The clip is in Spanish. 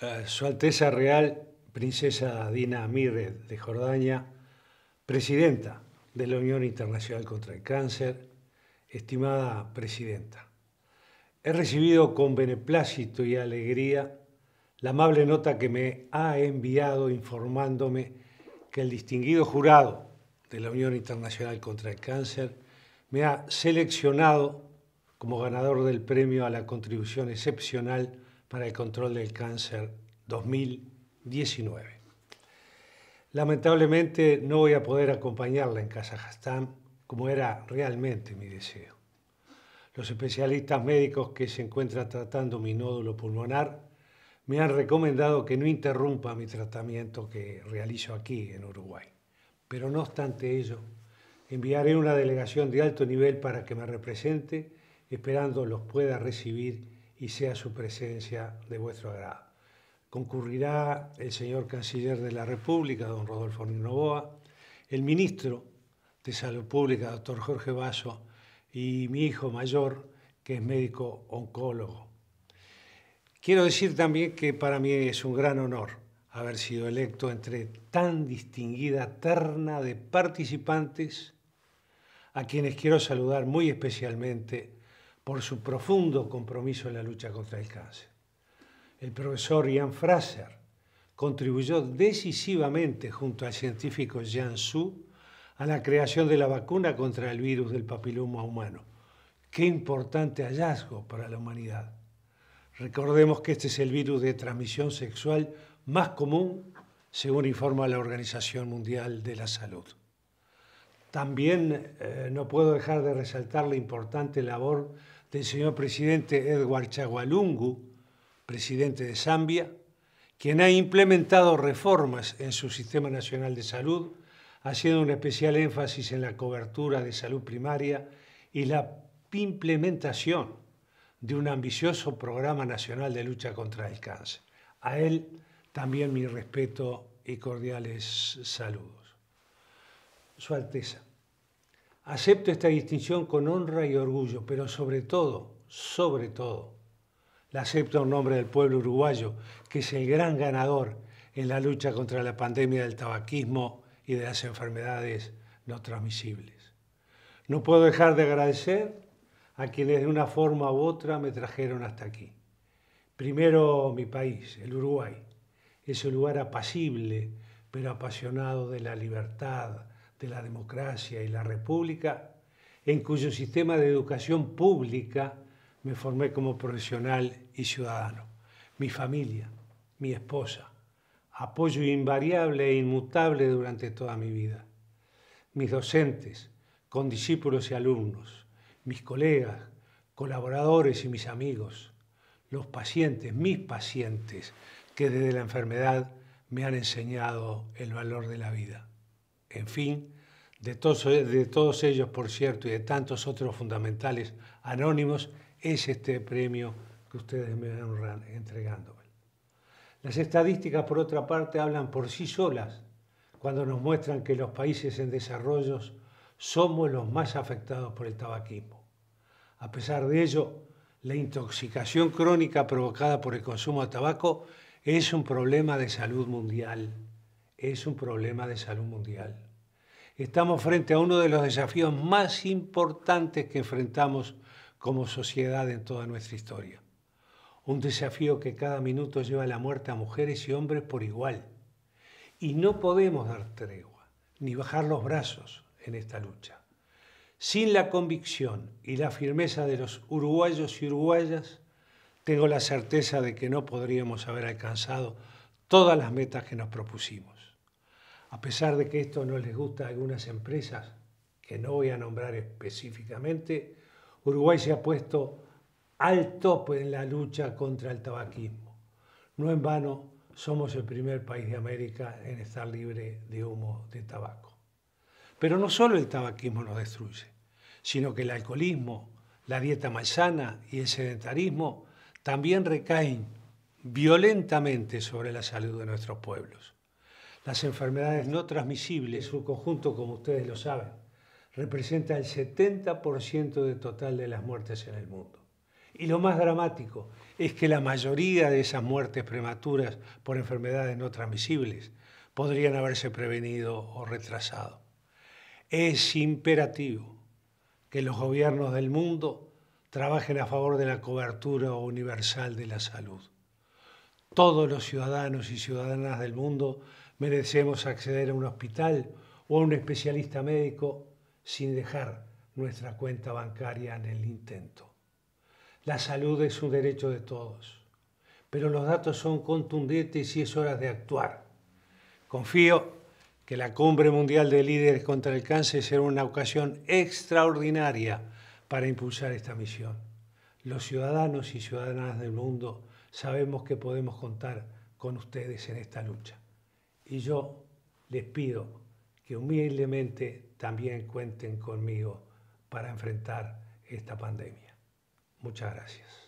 Eh, Su Alteza Real, Princesa Dina Mired de Jordania, Presidenta de la Unión Internacional contra el Cáncer, estimada Presidenta. He recibido con beneplácito y alegría la amable nota que me ha enviado informándome que el distinguido jurado de la Unión Internacional contra el Cáncer me ha seleccionado como ganador del premio a la contribución excepcional para el control del cáncer 2019. Lamentablemente no voy a poder acompañarla en Kazajstán como era realmente mi deseo. Los especialistas médicos que se encuentran tratando mi nódulo pulmonar me han recomendado que no interrumpa mi tratamiento que realizo aquí en Uruguay. Pero no obstante ello, enviaré una delegación de alto nivel para que me represente, esperando los pueda recibir y sea su presencia de vuestro agrado. Concurrirá el señor Canciller de la República, don Rodolfo Boa, el ministro de Salud Pública, doctor Jorge Vaso, y mi hijo mayor, que es médico oncólogo. Quiero decir también que para mí es un gran honor haber sido electo entre tan distinguida terna de participantes, a quienes quiero saludar muy especialmente por su profundo compromiso en la lucha contra el cáncer. El profesor Ian Fraser contribuyó decisivamente junto al científico Jian Su a la creación de la vacuna contra el virus del papiloma humano. Qué importante hallazgo para la humanidad. Recordemos que este es el virus de transmisión sexual más común, según informa la Organización Mundial de la Salud. También eh, no puedo dejar de resaltar la importante labor del señor presidente Edward Chagualungu, presidente de Zambia, quien ha implementado reformas en su sistema nacional de salud, haciendo un especial énfasis en la cobertura de salud primaria y la implementación de un ambicioso programa nacional de lucha contra el cáncer. A él también mi respeto y cordiales saludos. Su Alteza. Acepto esta distinción con honra y orgullo, pero sobre todo, sobre todo, la acepto en nombre del pueblo uruguayo, que es el gran ganador en la lucha contra la pandemia del tabaquismo y de las enfermedades no transmisibles. No puedo dejar de agradecer a quienes de una forma u otra me trajeron hasta aquí. Primero mi país, el Uruguay, ese lugar apacible, pero apasionado de la libertad, de la democracia y la república, en cuyo sistema de educación pública me formé como profesional y ciudadano. Mi familia, mi esposa, apoyo invariable e inmutable durante toda mi vida. Mis docentes, con discípulos y alumnos, mis colegas, colaboradores y mis amigos, los pacientes, mis pacientes, que desde la enfermedad me han enseñado el valor de la vida. En fin, de todos, ellos, por cierto, y de tantos otros fundamentales anónimos, es este premio que ustedes me honran entregándome. Las estadísticas, por otra parte, hablan por sí solas cuando nos muestran que los países en desarrollo somos los más afectados por el tabaquismo. A pesar de ello, la intoxicación crónica provocada por el consumo de tabaco es un problema de salud mundial. Es un problema de salud mundial estamos frente a uno de los desafíos más importantes que enfrentamos como sociedad en toda nuestra historia. Un desafío que cada minuto lleva a la muerte a mujeres y hombres por igual. Y no podemos dar tregua ni bajar los brazos en esta lucha. Sin la convicción y la firmeza de los uruguayos y uruguayas, tengo la certeza de que no podríamos haber alcanzado todas las metas que nos propusimos a pesar de que esto no les gusta a algunas empresas, que no voy a nombrar específicamente, Uruguay se ha puesto al tope en la lucha contra el tabaquismo. No en vano somos el primer país de América en estar libre de humo de tabaco. Pero no solo el tabaquismo nos destruye, sino que el alcoholismo, la dieta malsana y el sedentarismo también recaen violentamente sobre la salud de nuestros pueblos. Las enfermedades no transmisibles, su conjunto, como ustedes lo saben, representa el 70% del total de las muertes en el mundo. Y lo más dramático es que la mayoría de esas muertes prematuras por enfermedades no transmisibles podrían haberse prevenido o retrasado. Es imperativo que los gobiernos del mundo trabajen a favor de la cobertura universal de la salud. Todos los ciudadanos y ciudadanas del mundo merecemos acceder a un hospital o a un especialista médico sin dejar nuestra cuenta bancaria en el intento. La salud es un derecho de todos, pero los datos son contundentes y es hora de actuar. Confío que la Cumbre Mundial de Líderes contra el Cáncer será una ocasión extraordinaria para impulsar esta misión. Los ciudadanos y ciudadanas del mundo sabemos que podemos contar con ustedes en esta lucha. Y yo les pido que humildemente también cuenten conmigo para enfrentar esta pandemia. Muchas gracias.